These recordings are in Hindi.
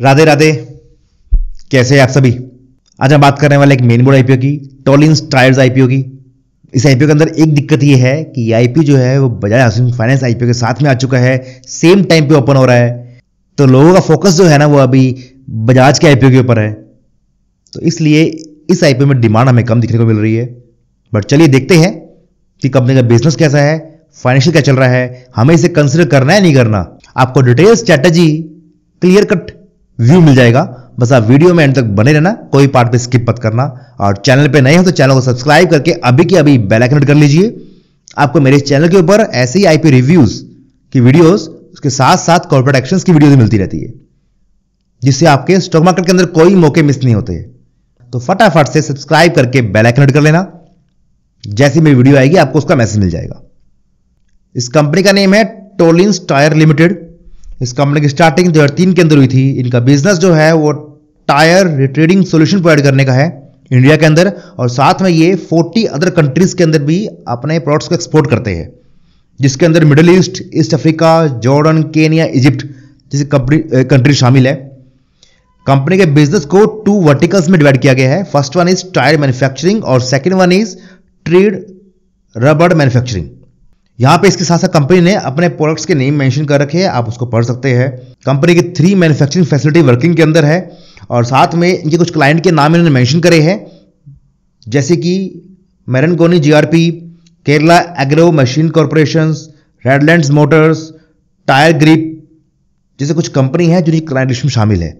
राधे राधे कैसे हैं आप सभी आज हम बात करने वाले एक मेन बोर्ड आईपीओ की टॉलिंस ट्रायर्स आईपीओ की इस आईपीओ के अंदर एक दिक्कत ये है कि ये आईपीओ जो है वो बजाज हाउसिंग फाइनेंस आईपीओ के साथ में आ चुका है सेम टाइम पे ओपन हो रहा है तो लोगों का फोकस जो है ना वो अभी बजाज के आईपीओ के ऊपर है तो इसलिए इस आईपीओ में डिमांड हमें कम दिखने को मिल रही है बट चलिए देखते हैं कि कंपनी का बिजनेस कैसा है फाइनेंशियल क्या चल रहा है हमें इसे कंसिडर करना है नहीं करना आपको detail strategy clear cut view मिल जाएगा बस आप वीडियो में एंड तक बने रहना कोई पार्ट पे स्किप मत करना और चैनल पे नए हो तो चैनल को सब्सक्राइब करके अभी की अभी बेल आइकन कर लीजिए आपको मेरे चैनल के ऊपर ऐसे ही आईपी रिव्यूज की वीडियोस उसके साथ साथ कॉर्पोरेट एक्शन की वीडियो मिलती रहती है जिससे आपके स्टॉक मार्केट के अंदर कोई मौके मिस नहीं होते तो फटाफट से सब्सक्राइब करके बेल आइकन कर लेना जैसी मेरी वीडियो आएगी आपको उसका मैसेज मिल जाएगा इस कंपनी का नेम है टोलिंस टायर लिमिटेड इस कंपनी की स्टार्टिंग दो हजार तीन के अंदर हुई थी इनका बिजनेस जो है वो टायर रिट्रेडिंग सोल्यूशन प्रोवाइड करने का है इंडिया के अंदर और साथ में ये 40 अदर कंट्रीज के अंदर भी अपने प्रोडक्ट्स को एक्सपोर्ट करते हैं जिसके अंदर middle east east Africa Jordan Kenya Egypt जैसी कंट्री शामिल है कंपनी के बिजनेस को टू वर्टिकल्स में डिवाइड किया गया है first one is tyre manufacturing और सेकेंड वन इज ट्रेड रबड़ मैन्युफैक्चरिंग यहाँ पे इसके साथ साथ कंपनी ने अपने प्रोडक्ट्स के नेम मेंशन कर रखे हैं आप उसको पढ़ सकते हैं कंपनी की थ्री मैन्युफैक्चरिंग फैसिलिटी वर्किंग के अंदर है और साथ में इनके कुछ क्लाइंट के नाम इन्होंने मेंशन करे हैं जैसे कि Marangoni GRP Kerala agro machine corporation Redland motors tyre grip जैसे कुछ कंपनी है जिनकी क्लाइंट लिस्ट में शामिल है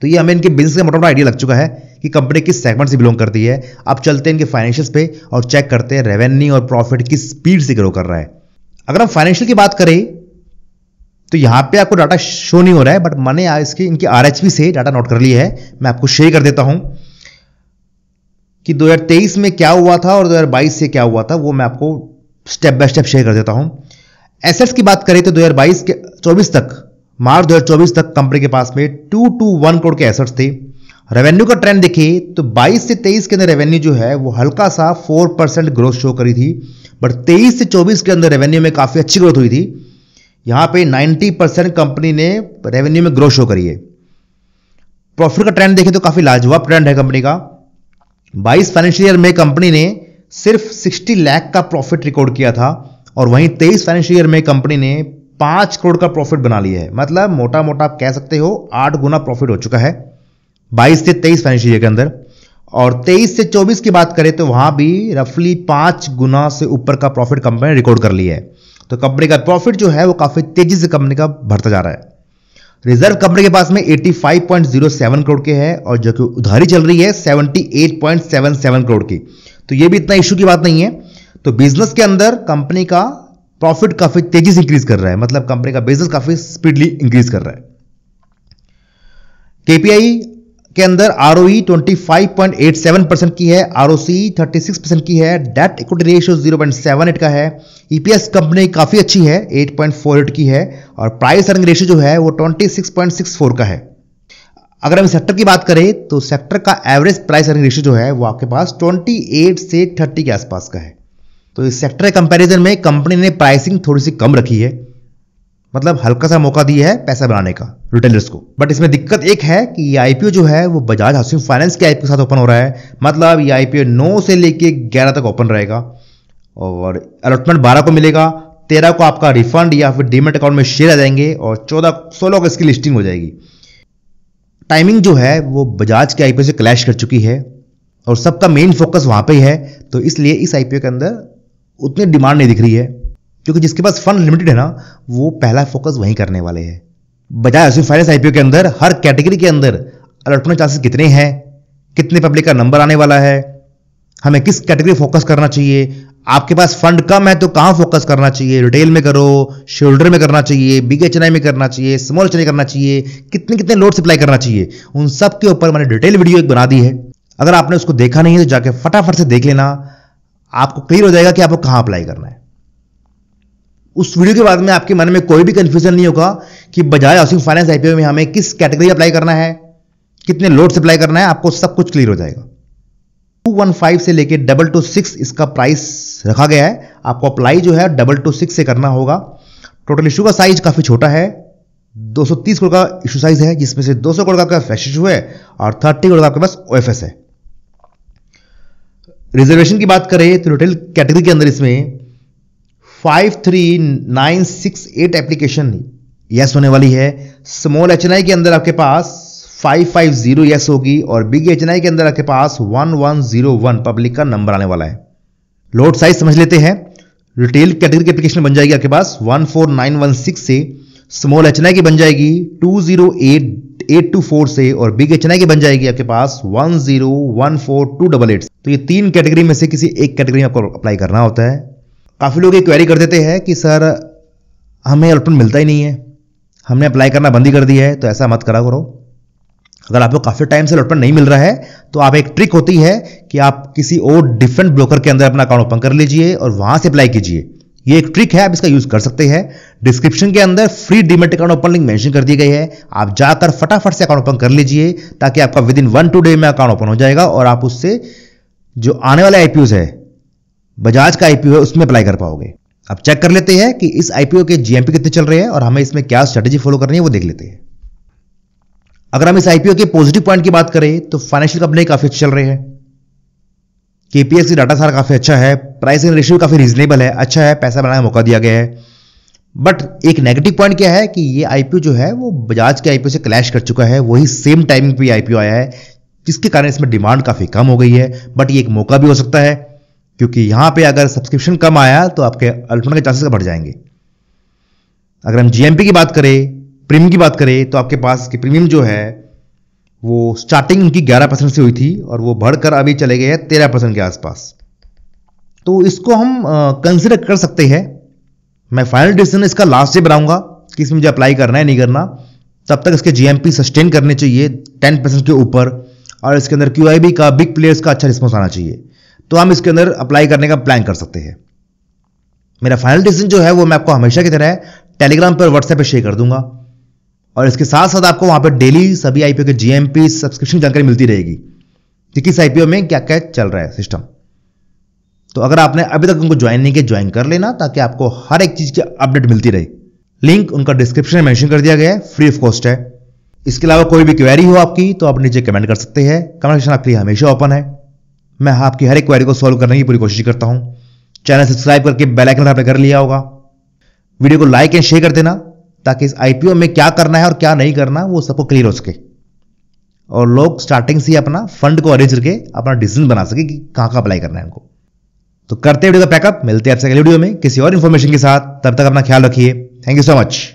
तो ये हमें इनके बिजनेस का मोटा मोटा आइडिया लग चुका है कि कंपनी किस सेगमेंट से बिलोंग करती है अब चलते हैं इनके फाइनेंशियल्स पे और चेक करते हैं रेवेन्यू और प्रॉफिट किस स्पीड से ग्रो कर रहा है अगर हम फाइनेंशियल की बात करें तो यहां पे आपको डाटा शो नहीं हो रहा है बट मैंने इसके इनके आर से डाटा नोट कर लिया है मैं आपको शेयर कर देता हूं कि 2023 में क्या हुआ था और 2022 से क्या हुआ था वो मैं आपको स्टेप बाय स्टेप शेयर कर देता हूं एसेट्स की बात करें तो 2022 के 24 तक मार्च दो तक कंपनी के पास में टू टू वन करोड़ के एसेट्स थे रेवेन्यू का ट्रेंड देखिए तो 22 से 23 के अंदर रेवेन्यू जो है वो हल्का सा 4 परसेंट ग्रोथ शो करी थी बट 23 से 24 के अंदर रेवेन्यू में काफ़ी अच्छी ग्रोथ हुई थी यहां पे 90 परसेंट कंपनी ने रेवेन्यू में ग्रोथ शो करी है प्रॉफिट का ट्रेंड देखिए तो काफ़ी लाजवाब ट्रेंड है कंपनी का बाईस फाइनेंशियल ईयर में कंपनी ने सिर्फ सिक्सटी लैख का प्रॉफिट रिकॉर्ड किया था और वहीं तेईस फाइनेंशियल ईयर में कंपनी ने पांच करोड़ का प्रॉफिट बना लिया है मतलब मोटा मोटा आप कह सकते हो आठ गुना प्रॉफिट हो चुका है बाईस से तेईस फाइनेंशियल ईयर के अंदर और तेईस से चौबीस की बात करें तो वहां भी रफली पांच गुना से ऊपर का प्रॉफिट कंपनी रिकॉर्ड कर लिया है तो कंपनी का प्रॉफिट जो है वो काफ़ी तेजी से कंपनी का बढ़ता जा रहा है रिजर्व कंपनी के पास में 85.07 करोड़ के है और जो कि उधारी चल रही है 78.77 करोड़ की तो ये भी इतना इशू की बात नहीं है तो बिजनेस के अंदर कंपनी का प्रॉफिट काफी तेजी से इंक्रीज कर रहा है मतलब कंपनी का बिजनेस काफी स्पीडली इंक्रीज कर रहा है केपीआई के अंदर आर 25.87 परसेंट की है आर 36 परसेंट की है डेट इक्विटी रेशियो 0.78 का है ईपीएस कंपनी काफ़ी अच्छी है 8.48 की है और प्राइस अर्निंग रेशियो जो है वो 26.64 का है अगर हम सेक्टर की बात करें तो सेक्टर का एवरेज प्राइस अर्निंग रेशियो जो है वो आपके पास 28 से 30 के आसपास का है तो इस सेक्टर कंपैरिजन में कंपनी ने प्राइसिंग थोड़ी सी कम रखी है मतलब हल्का सा मौका दिया है पैसा बनाने का रिटेलर्स को बट इसमें दिक्कत एक है कि ये आईपीओ जो है वो बजाज हाउसिंग फाइनेंस के आईपीओ के साथ ओपन हो रहा है मतलब ये आईपीओ 9 से लेके 11 तक ओपन रहेगा और अलॉटमेंट 12 को मिलेगा 13 को आपका रिफंड या फिर डीमेट अकाउंट में शेयर आ जाएंगे और चौदह सोलह को इसकी लिस्टिंग हो जाएगी टाइमिंग जो है वो बजाज के आईपीओ से क्लैश कर चुकी है और सबका मेन फोकस वहां पर ही है तो इसलिए इस आईपीओ के अंदर उतनी डिमांड नहीं दिख रही है क्योंकि जिसके पास फंड लिमिटेड है ना वो पहला फोकस वहीं करने वाले हैं बजाय फाइनेंस आईपीओ के अंदर हर कैटेगरी के अंदर अलटने चांसेस कितने हैं कितने पब्लिक का नंबर आने वाला है हमें किस कैटेगरी फोकस करना चाहिए आपके पास फंड कम है तो कहां फोकस करना चाहिए रिटेल में करो शोल्डर में करना चाहिए बिग एच में करना चाहिए स्मॉल एच करना चाहिए कितने कितने लोड सप्लाई करना चाहिए उन सब के ऊपर मैंने डिटेल वीडियो एक बना दी है अगर आपने उसको देखा नहीं है तो जाके फटाफट से देख लेना आपको क्लियर हो जाएगा कि आपको कहां अप्लाई करना है उस वीडियो के बाद में आपके मन में कोई भी कंफ्यूजन नहीं होगा कि बजाय हाउसिंग फाइनेंस आईपीओ में हमें किस कैटेगरी अप्लाई करना है कितने लोड से अप्लाई करना है आपको सब कुछ क्लियर हो जाएगा 215 से लेकर डबल टू सिक्स इसका प्राइस रखा गया है आपको अप्लाई जो है डबल टू सिक्स से करना होगा टोटल इशू का साइज काफ़ी छोटा है 230 करोड़ का इशू साइज है जिसमें से 200 करोड़ का आपका फ्रेश इशू है और 30 करोड़ का आपके पास ओ है रिजर्वेशन की बात करें तो रिटेल कैटेगरी के अंदर इसमें five three nine six eight application यस होने वाली है स्मॉल एच के अंदर आपके पास फाइव फाइव जीरो यस होगी और बिग एच के अंदर आपके पास one one zero one public का नंबर आने वाला है लोड साइज समझ लेते हैं रिटेल कैटेगरी की एप्लीकेशन बन जाएगी आपके पास one one four nine six से स्मॉल एच की बन जाएगी two zero eight eight two four से और बिग एच की बन जाएगी आपके पास one one zero four two double eight तो ये तीन कैटेगरी में से किसी एक कैटेगरी में आपको अप्लाई करना होता है काफ़ी लोग ये क्वेरी कर देते हैं कि सर हमें अलॉटमेंट मिलता ही नहीं है हमने अप्लाई करना बंद ही कर दिया है तो ऐसा मत करा करो अगर आपको काफ़ी टाइम से अलॉटमेंट नहीं मिल रहा है तो आप एक ट्रिक होती है कि आप किसी और डिफरेंट ब्रोकर के अंदर अपना अकाउंट ओपन कर लीजिए और वहाँ से अप्लाई कीजिए ये एक ट्रिक है आप इसका यूज कर सकते हैं डिस्क्रिप्शन के अंदर free demat account open link mention कर दी गई है आप जाकर फटाफट से अकाउंट ओपन कर लीजिए ताकि आपका within one two day में अकाउंट ओपन हो जाएगा और आप उससे जो आने वाले आईपीओ है बजाज का आईपीओ है उसमें अप्लाई कर पाओगे अब चेक कर लेते हैं कि इस आईपीओ के जीएमपी कितने चल रहे हैं और हमें इसमें क्या स्ट्रेटेजी फॉलो करनी है वो देख लेते हैं अगर हम इस आईपीओ के पॉजिटिव पॉइंट की बात करें तो फाइनेंशियल कंपनी काफी अच्छे चल रहे हैं केपीएससी डाटा सारा काफी अच्छा है प्राइसिंग रेशियो काफी रीजनेबल है अच्छा है पैसा बनाने का मौका दिया गया है बट एक नेगेटिव पॉइंट क्या है कि ये आईपीओ जो है वो बजाज के आईपीओ से क्लैश कर चुका है वही सेम टाइमिंग पे आईपीओ आया है जिसके कारण इसमें डिमांड काफ़ी कम हो गई है बट ये एक मौका भी हो सकता है क्योंकि यहां पे अगर सब्सक्रिप्शन कम आया तो आपके अल्फन के चांसेस बढ़ जाएंगे अगर हम जीएमपी की बात करें प्रीमियम की बात करें तो आपके पास की प्रीमियम जो है वो स्टार्टिंग उनकी ग्यारह परसेंट से हुई थी और वो बढ़कर अभी चले गए हैं तेरह परसेंट के आसपास तो इसको हम कंसिडर कर सकते हैं मैं फाइनल डिसीजन इसका लास्ट डे बनाऊंगा कि इसमें मुझे अप्लाई करना है नहीं करना तब तक इसके जीएमपी सस्टेन करने चाहिए टेन परसेंट के ऊपर और इसके अंदर क्यू का बिग प्लेयर्स का अच्छा रिस्पॉन्स आना चाहिए तो हम इसके अंदर अप्लाई करने का प्लान कर सकते हैं मेरा फाइनल डिसीजन जो है वो मैं आपको हमेशा की तरह टेलीग्राम पर व्हाट्सएप पर शेयर कर दूंगा और इसके साथ साथ आपको वहां पर डेली सभी आईपीओ के जीएमपी सब्सक्रिप्शन जानकारी मिलती रहेगी कि किस आईपीओ में क्या क्या चल रहा है सिस्टम तो अगर आपने अभी तक उनको ज्वाइन नहीं किया ज्वाइन कर लेना ताकि आपको हर एक चीज की अपडेट मिलती रहे लिंक उनका डिस्क्रिप्शन में मेंशन कर दिया गया है फ्री ऑफ कॉस्ट है इसके अलावा कोई भी क्वेरी हो आपकी तो आप नीचे कमेंट कर सकते हैं कमेंट सेक्शन आपके लिए हमेशा ओपन है मैं आपकी हर एक क्वेरी को सॉल्व करने की पूरी कोशिश करता हूं चैनल सब्सक्राइब करके बेल आइकन आपने कर लिया होगा वीडियो को लाइक एंड शेयर कर देना ताकि इस आईपीओ में क्या करना है और क्या नहीं करना वो सबको क्लियर हो सके और लोग स्टार्टिंग से अपना फंड को अरेंज करके अपना डिसीजन बना सके कि कहां का अप्लाई करना है उनको तो करते हैं वीडियो का पैकअप मिलते हैं आपसे अगले वीडियो में किसी और इंफॉर्मेशन के साथ तब तक अपना ख्याल रखिए थैंक यू सो मच